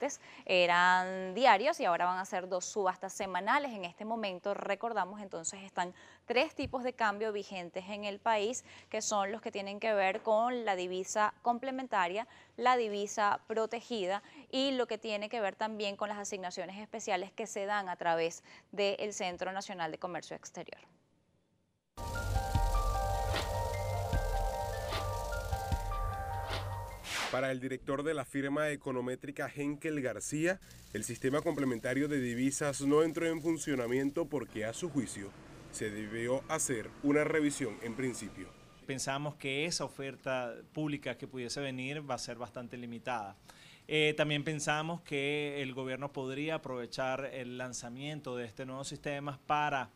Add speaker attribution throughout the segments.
Speaker 1: antes eran diarios y ahora van a ser dos subastas semanales. En este momento, recordamos, entonces están tres tipos de cambio vigentes en el país, que son los que tienen que ver con la divisa complementaria, la divisa protegida y lo que tiene que ver también con las asignaciones especiales que se dan a través del Centro Nacional de Comercio Exterior.
Speaker 2: Para el director de la firma econométrica Henkel García, el sistema complementario de divisas no entró en funcionamiento porque a su juicio se debió hacer una revisión en principio.
Speaker 3: Pensamos que esa oferta pública que pudiese venir va a ser bastante limitada. Eh, también pensamos que el gobierno podría aprovechar el lanzamiento de este nuevo sistema para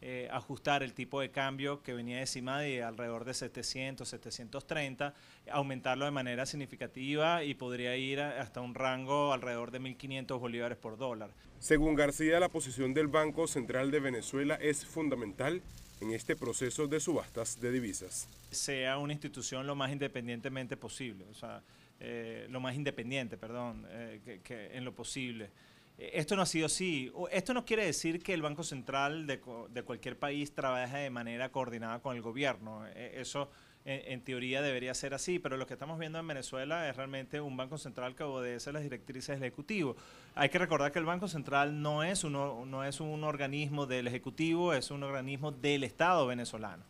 Speaker 3: eh, ajustar el tipo de cambio que venía de alrededor de 700, 730, aumentarlo de manera significativa y podría ir hasta un rango alrededor de 1.500 bolívares por dólar.
Speaker 2: Según García, la posición del Banco Central de Venezuela es fundamental en este proceso de subastas de divisas.
Speaker 3: Sea una institución lo más independientemente posible, o sea, eh, lo más independiente, perdón, eh, que en lo posible. Eh, esto no ha sido así. Esto no quiere decir que el Banco Central de, de cualquier país trabaje de manera coordinada con el gobierno. Eh, eso eh, en, teoría debería ser así, pero lo que estamos viendo en Venezuela es realmente un Banco Central que obedece las directrices del Ejecutivo. Hay que recordar que el Banco Central no es, uno, no es un organismo del Ejecutivo, es un organismo del Estado venezolano.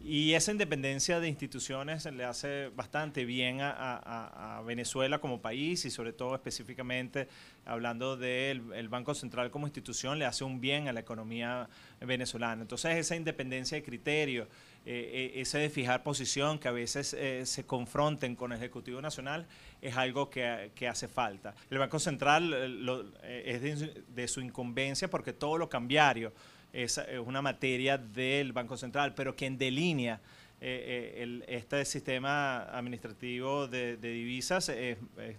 Speaker 3: Y esa independencia de instituciones le hace bastante bien a, Venezuela como país y sobre todo específicamente hablando del Banco Central como institución, le hace un bien a la economía venezolana. Entonces esa independencia de criterio, eh, eh, ese de fijar posición que a veces eh, se confronten con el Ejecutivo Nacional es algo que, que hace falta. El Banco Central es de, de su incumbencia porque todo lo cambiario, es, una materia del Banco Central, pero quien delinea eh, eh, este sistema administrativo de, divisas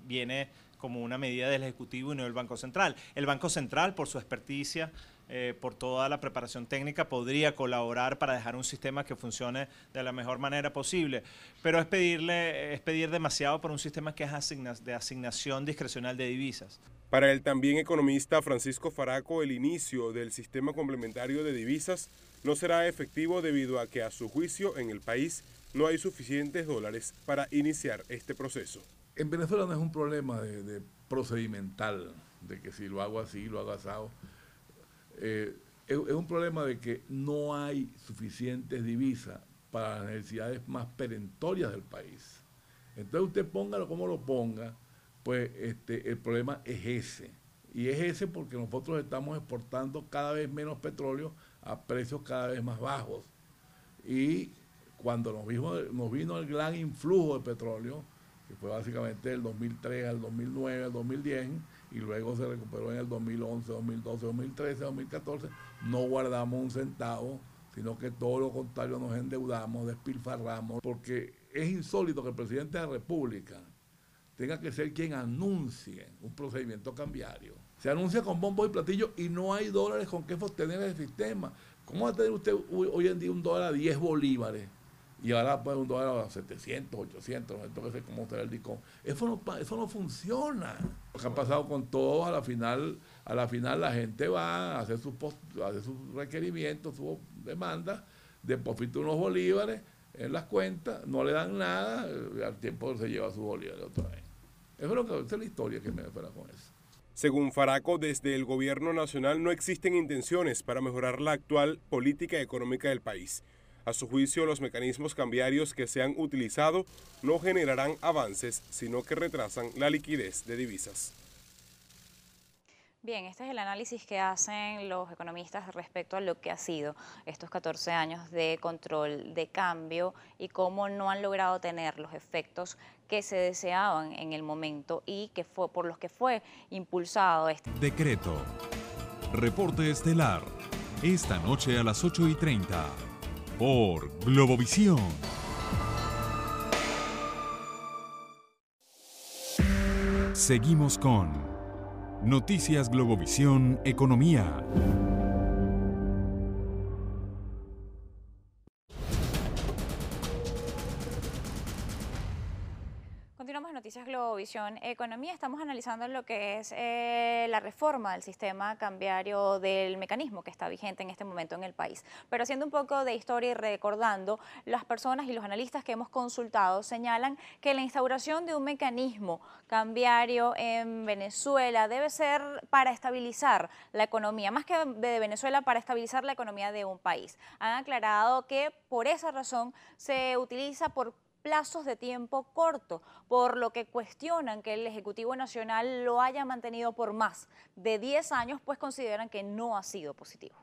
Speaker 3: viene como una medida del Ejecutivo y no del Banco Central. El Banco Central, por su experticia, eh, por toda la preparación técnica, podría colaborar para dejar un sistema que funcione de la mejor manera posible. Pero es, pedirle, es pedir demasiado por un sistema que es de asignación discrecional de divisas.
Speaker 2: Para el también economista Francisco Faraco, el inicio del sistema complementario de divisas no será efectivo debido a que a su juicio en el país no hay suficientes dólares para iniciar este proceso.
Speaker 4: En Venezuela no es un problema de, procedimental, de que si lo hago así, lo hago asado. Eh, es, un problema de que no hay suficientes divisas para las necesidades más perentorias del país. Entonces usted póngalo como lo ponga, pues este, el problema es ese. Y es ese porque nosotros estamos exportando cada vez menos petróleo a precios cada vez más bajos. Y cuando nos vino, nos el gran influjo de petróleo, que fue básicamente del 2003 al 2009, al 2010, y luego se recuperó en el 2011, 2012, 2013, 2014, no guardamos un centavo, sino que todo lo contrario nos endeudamos, despilfarramos, porque es insólito que el presidente de la República, tenga que ser quien anuncie un procedimiento cambiario. Se anuncia con bombo y platillo y no hay dólares con que sostener el sistema. ¿Cómo va a tener usted hoy en día un dólar a 10 bolívares? Y ahora puede un dólar a 700, 800, no sé cómo será el disco. Eso no, eso no funciona. Lo que ha pasado con todo, a la final, a la final la gente va a hacer sus, a sus requerimientos, sus demandas, deposita unos bolívares, en las cuentas, no le dan nada, eh, al tiempo se lleva su bolívar otra vez.
Speaker 2: esa es la historia que me espera con eso. Según Faraco, desde el gobierno nacional no existen intenciones para mejorar la actual política económica del país. A su juicio, los mecanismos cambiarios que se han utilizado no generarán avances, sino que retrasan la liquidez de divisas.
Speaker 1: Bien, este es el análisis que hacen los economistas respecto a lo que ha sido estos 14 años de control de cambio y cómo no han logrado tener los efectos que se deseaban en el momento y que por los que fue impulsado este
Speaker 2: decreto. Reporte estelar. Esta noche a las 8 y 30 por Globovisión. Seguimos con Noticias Globovisión Economía.
Speaker 1: Continuamos en Noticias Globovisión Economía. Estamos analizando lo que es eh, la reforma del sistema cambiario del mecanismo que está vigente en este momento en el país. Pero haciendo un poco de historia y recordando, las personas y los analistas que hemos consultado señalan que la instauración de un mecanismo cambiario en Venezuela debe ser para estabilizar la economía, más que de Venezuela, para estabilizar la economía de un país. Han aclarado que por esa razón se utiliza por plazos de tiempo corto, por lo que cuestionan que el Ejecutivo Nacional lo haya mantenido por más de 10 años, pues consideran que no ha sido positivo.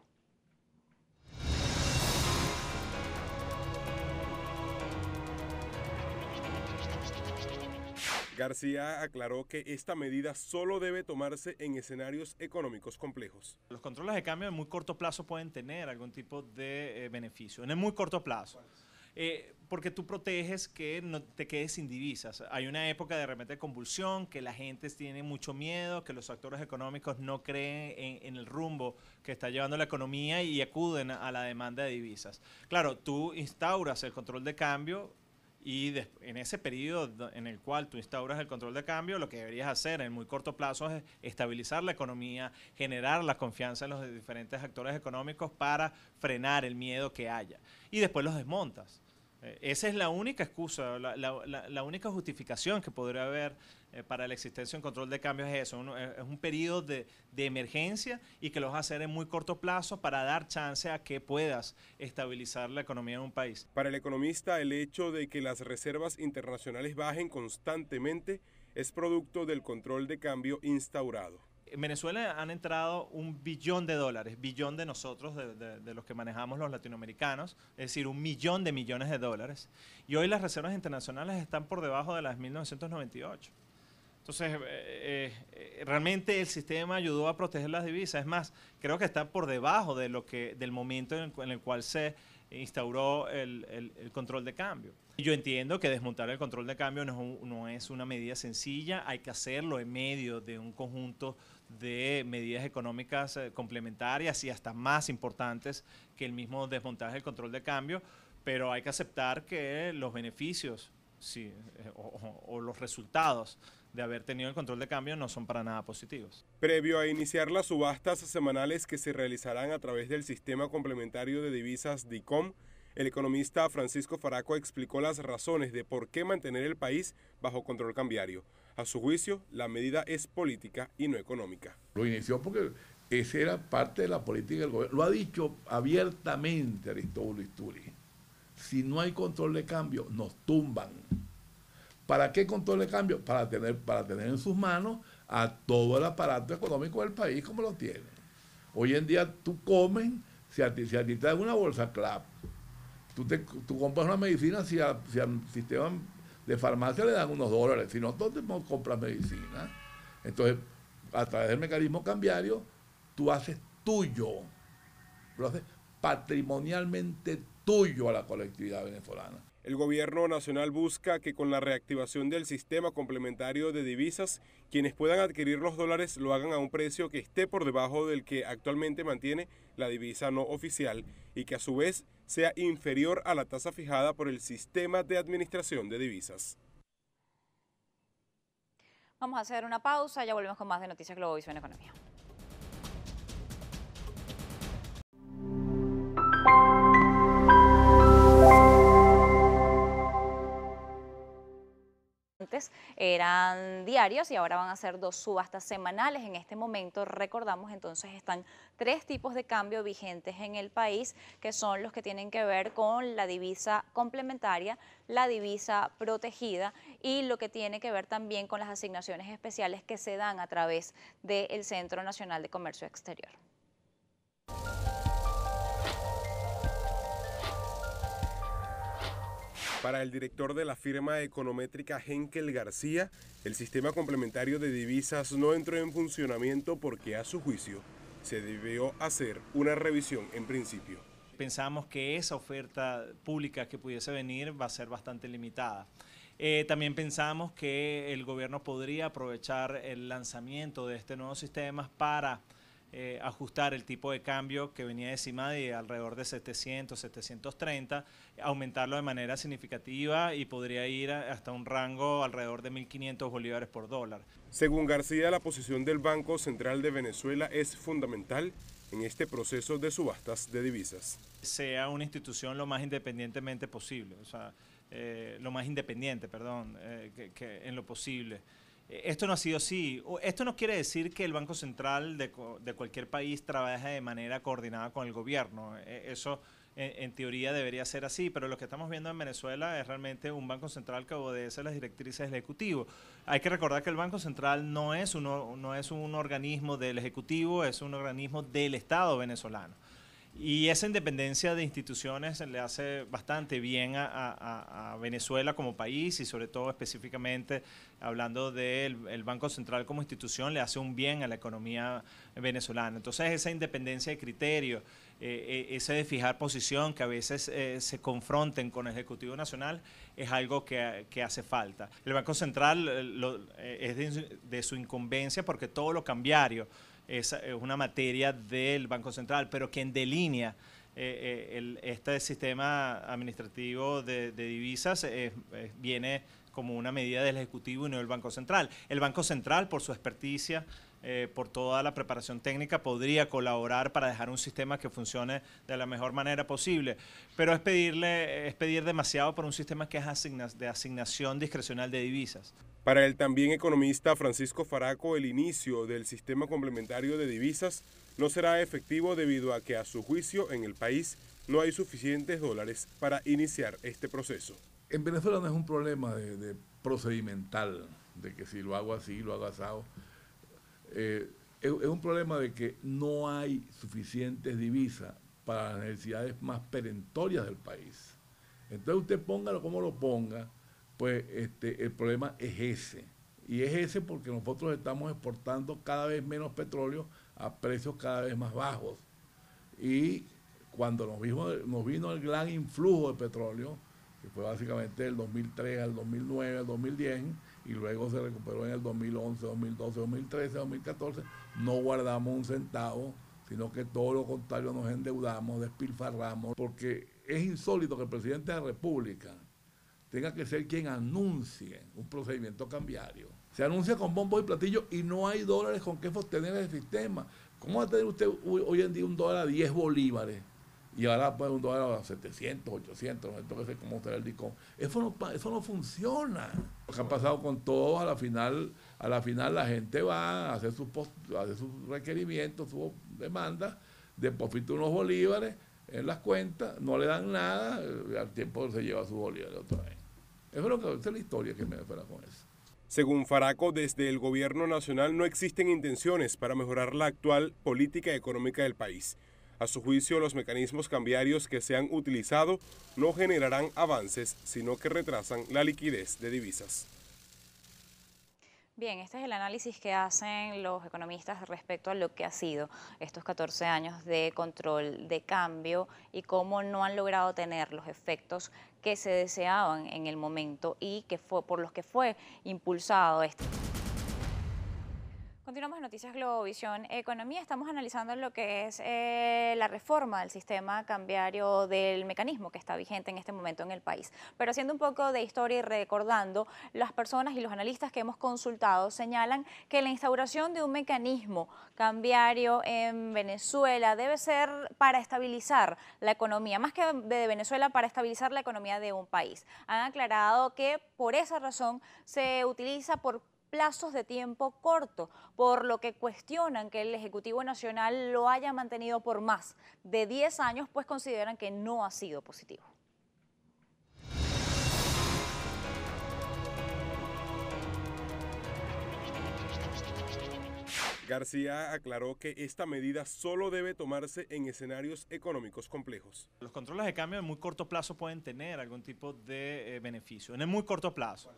Speaker 2: García aclaró que esta medida solo debe tomarse en escenarios económicos complejos.
Speaker 3: Los controles de cambio en muy corto plazo pueden tener algún tipo de eh, beneficio, en el muy corto plazo. Eh, porque tú proteges que no te quedes sin divisas. Hay una época de repente de convulsión, que la gente tiene mucho miedo, que los actores económicos no creen en, el rumbo que está llevando la economía y acuden a, la demanda de divisas. Claro, tú instauras el control de cambio y en ese periodo en el cual tú instauras el control de cambio, lo que deberías hacer en muy corto plazo es estabilizar la economía, generar la confianza en los diferentes actores económicos para frenar el miedo que haya. Y después los desmontas. Eh, esa es la única excusa, la, única justificación que podría haber eh, para la existencia un control de cambios es eso, es un periodo de, de, emergencia y que lo vas a hacer en muy corto plazo para dar chance a que puedas estabilizar la economía de un país.
Speaker 2: Para el economista, el hecho de que las reservas internacionales bajen constantemente es producto del control de cambio instaurado
Speaker 3: en Venezuela han entrado un billón de dólares, billón de nosotros, de, los que manejamos los latinoamericanos, es decir, un millón de millones de dólares. Y hoy las reservas internacionales están por debajo de las 1998. Entonces, eh, eh, realmente el sistema ayudó a proteger las divisas. Es más, creo que está por debajo de lo que, del momento en el, cual se instauró el, control de cambio. Yo entiendo que desmontar el control de cambio no, no, es una medida sencilla, hay que hacerlo en medio de un conjunto de medidas económicas eh, complementarias y hasta más importantes que el mismo desmontaje del control de cambio, pero hay que aceptar que los beneficios eh, o, o los resultados de haber tenido el control de cambio no son para nada positivos.
Speaker 2: Previo a iniciar las subastas semanales que se realizarán a través del sistema complementario de divisas DICOM, el economista Francisco Faraco explicó las razones de por qué mantener el país bajo control cambiario. A su juicio, la medida es política y no económica.
Speaker 4: Lo inició porque esa era parte de la política del gobierno. Lo ha dicho abiertamente Aristóbulo Isturi. Si no hay control de cambio, nos tumban. ¿Para qué control de cambio? Para tener, para tener en sus manos a todo el aparato económico del país como lo tiene. Hoy en día tú comes, si a ti, te dan una bolsa CLAP, tú, tú compras una medicina si, si al sistema de farmacia le dan unos dólares, sino no, ¿dónde compras medicina? Entonces, a través del mecanismo cambiario, tú haces tuyo, lo haces patrimonialmente tuyo a la colectividad venezolana.
Speaker 2: El gobierno nacional busca que con la reactivación del sistema complementario de divisas, quienes puedan adquirir los dólares lo hagan a un precio que esté por debajo del que actualmente mantiene la divisa no oficial y que a su vez sea inferior a la tasa fijada por el sistema de administración de divisas.
Speaker 1: Vamos a hacer una pausa, ya volvemos con más de Noticias Globo Economía. eran diarios y ahora van a ser dos subastas semanales. En este momento, recordamos, entonces están tres tipos de cambio vigentes en el país, que son los que tienen que ver con la divisa complementaria, la divisa protegida y lo que tiene que ver también con las asignaciones especiales que se dan a través del Centro Nacional de Comercio Exterior.
Speaker 2: Para el director de la firma econométrica Henkel García, el sistema complementario de divisas no entró en funcionamiento porque a su juicio se debió hacer una revisión en principio.
Speaker 3: Pensamos que esa oferta pública que pudiese venir va a ser bastante limitada. Eh, también pensamos que el gobierno podría aprovechar el lanzamiento de este nuevo sistema para eh, ajustar el tipo de cambio que venía de de alrededor de 700, 730, aumentarlo de manera significativa y podría ir hasta un rango alrededor de 1.500 bolívares por dólar.
Speaker 2: Según García, la posición del Banco Central de Venezuela es fundamental en este proceso de subastas de divisas.
Speaker 3: Sea una institución lo más independientemente posible, o sea, eh, lo más independiente, perdón, eh, en lo posible. Eh, esto no ha sido así. Esto no quiere decir que el Banco Central de, de cualquier país trabaje de manera coordinada con el gobierno. Eh, eh, eso en, teoría debería ser así, pero lo que estamos viendo en Venezuela es realmente un Banco Central que obedece las directrices del Ejecutivo. Hay que recordar que el Banco Central no es, uno, no es un organismo del Ejecutivo, es un organismo del Estado venezolano. Y esa independencia de instituciones le hace bastante bien a, Venezuela como país y sobre todo específicamente hablando del Banco Central como institución, le hace un bien a la economía venezolana. Entonces esa independencia de criterio, eh, eh, ese de fijar posición que a veces eh, se confronten con el Ejecutivo Nacional es algo que, hace falta. El Banco Central es de, su incumbencia porque todo lo cambiario, es, una materia del Banco Central, pero quien delinea eh, eh, este sistema administrativo de, divisas viene como una medida del Ejecutivo y no del Banco Central. El Banco Central, por su experticia, eh, por toda la preparación técnica, podría colaborar para dejar un sistema que funcione de la mejor manera posible. Pero es, pedirle, es pedir demasiado por un sistema que es de asignación discrecional de divisas.
Speaker 2: Para el también economista Francisco Faraco, el inicio del sistema complementario de divisas no será efectivo debido a que a su juicio en el país no hay suficientes dólares para iniciar este proceso.
Speaker 4: En Venezuela no es un problema de, procedimental, de que si lo hago así, lo hago asado. Eh, es un problema de que no hay suficientes divisas para las necesidades más perentorias del país. Entonces usted póngalo como lo ponga, pues este, el problema es ese. Y es ese porque nosotros estamos exportando cada vez menos petróleo a precios cada vez más bajos. Y cuando nos vino, nos vino el gran influjo de petróleo, que fue básicamente el 2003 al 2009, al 2010, y luego se recuperó en el 2011, 2012, 2013, 2014, no guardamos un centavo, sino que todo lo contrario nos endeudamos, despilfarramos, porque es insólito que el presidente de la República tenga que ser quien anuncie un procedimiento cambiario. Se anuncia con bombo y platillo y no hay dólares con que sostener el sistema. ¿Cómo va a tener usted hoy en día un dólar a 10 bolívares? Y ahora puede un dólar a 700, 800, no sé cómo será el DICOM. Eso no, eso no funciona. Lo que ha pasado con todo, a la final, a la final la gente va a hacer sus, a sus requerimientos, sus demandas, deposita unos bolívares en las cuentas, no le dan nada, eh, al tiempo
Speaker 2: se lleva sus bolívares otra vez. Eso es lo que es la historia que me espera con eso. Según Faraco, desde el gobierno nacional no existen intenciones para mejorar la actual política económica del país. A su juicio, los mecanismos cambiarios que se han utilizado no generarán avances, sino que retrasan la liquidez de divisas.
Speaker 1: Bien, este es el análisis que hacen los economistas respecto a lo que ha sido estos 14 años de control de cambio y cómo no han logrado tener los efectos que se deseaban en el momento y que por los que fue impulsado este. Continuamos en Noticias Globovisión Economía. Estamos analizando lo que es eh, la reforma del sistema cambiario del mecanismo que está vigente en este momento en el país. Pero haciendo un poco de historia y recordando, las personas y los analistas que hemos consultado señalan que la instauración de un mecanismo cambiario en Venezuela debe ser para estabilizar la economía, más que de Venezuela, para estabilizar la economía de un país. Han aclarado que por esa razón se utiliza por plazos de tiempo corto, por lo que cuestionan que el Ejecutivo Nacional lo haya mantenido por más de 10 años, pues consideran que no ha sido positivo.
Speaker 2: García aclaró que esta medida solo debe
Speaker 3: tomarse en escenarios económicos complejos. Los controles de cambio en muy corto plazo pueden tener algún tipo de eh, beneficio, en el muy corto plazo.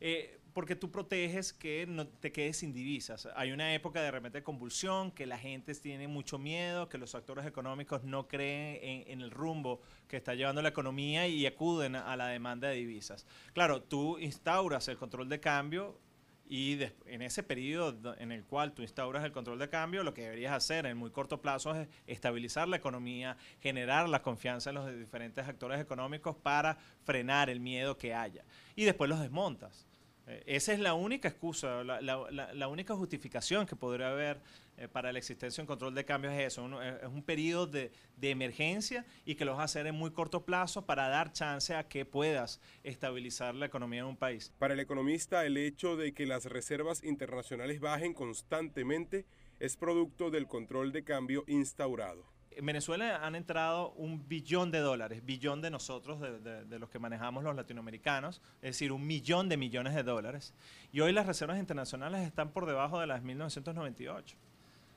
Speaker 3: Eh, porque tú proteges que no te quedes sin divisas. Hay una época de repente de convulsión, que la gente tiene mucho miedo, que los actores económicos no creen en, en el rumbo que está llevando la economía y acuden a la demanda de divisas. Claro, tú instauras el control de cambio y en ese periodo en el cual tú instauras el control de cambio, lo que deberías hacer en muy corto plazo es estabilizar la economía, generar la confianza en los diferentes actores económicos para frenar el miedo que haya. Y después los desmontas. Eh, esa es la única excusa, la única justificación que podría haber eh, para la existencia un control de cambio es eso, eh, es un periodo de, emergencia y que lo vas a hacer en muy corto plazo para dar chance a que puedas estabilizar la economía de un país. Para el
Speaker 2: economista, el hecho de que las reservas internacionales bajen constantemente es producto del control de cambio
Speaker 3: instaurado. En Venezuela han entrado un billón de dólares, billón de nosotros, de, de, los que manejamos los latinoamericanos, es decir, un millón de millones de dólares. Y hoy las reservas internacionales están por debajo de las 1998.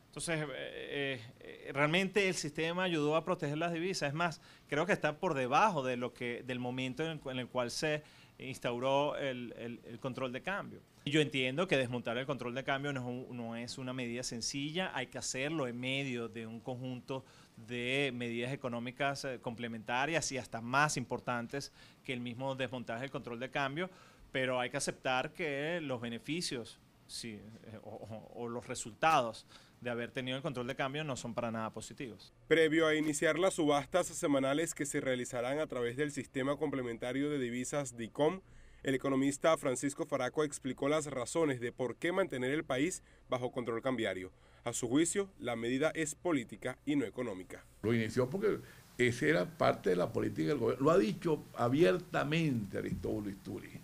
Speaker 3: Entonces, eh, eh, realmente el sistema ayudó a proteger las divisas. Es más, creo que está por debajo de lo que, del momento en el, cual se instauró el, control de cambio. Yo entiendo que desmontar el control de cambio no, no, es una medida sencilla, hay que hacerlo en medio de un conjunto de medidas económicas eh, complementarias y hasta más importantes que el mismo desmontaje del control de cambio, pero hay que aceptar que los beneficios sí, eh, o, los resultados de haber tenido el control de cambio no son para nada positivos.
Speaker 2: Previo a iniciar las subastas semanales que se realizarán a través del sistema complementario de divisas DICOM, el economista Francisco Faraco explicó las razones de por qué mantener el país bajo control cambiario. A su juicio, la medida es política y no económica. Lo inició porque esa era parte de la política del gobierno. Lo ha dicho
Speaker 4: abiertamente Aristóbulo Isturiz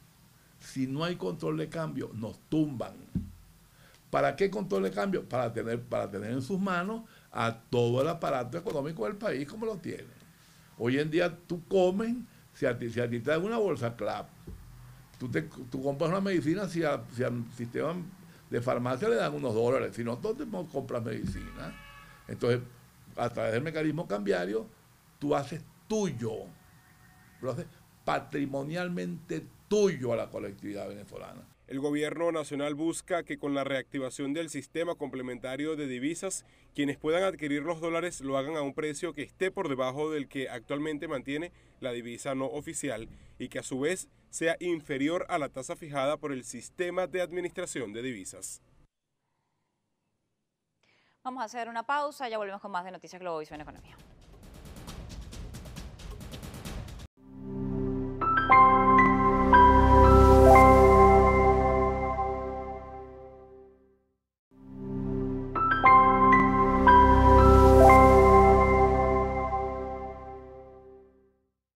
Speaker 4: si no hay control de cambio, nos tumban. ¿Para qué control de cambio? Para tener, para tener en sus manos a todo el aparato económico del país como lo tiene. Hoy en día tú comes, si a ti, te dan una bolsa CLAP, tú, tú compras una medicina si, al sistema de farmacia le dan unos dólares, si no, ¿dónde compras medicina? Entonces, a través del mecanismo cambiario, tú haces tuyo, lo haces patrimonialmente tuyo a la colectividad venezolana.
Speaker 2: El gobierno nacional busca que con la reactivación del sistema complementario de divisas, quienes puedan adquirir los dólares lo hagan a un precio que esté por debajo del que actualmente mantiene la divisa no oficial y que a su vez sea inferior a la tasa fijada por el sistema de administración de divisas.
Speaker 1: Vamos a hacer una pausa, ya volvemos con más de Noticias Globovisión Economía.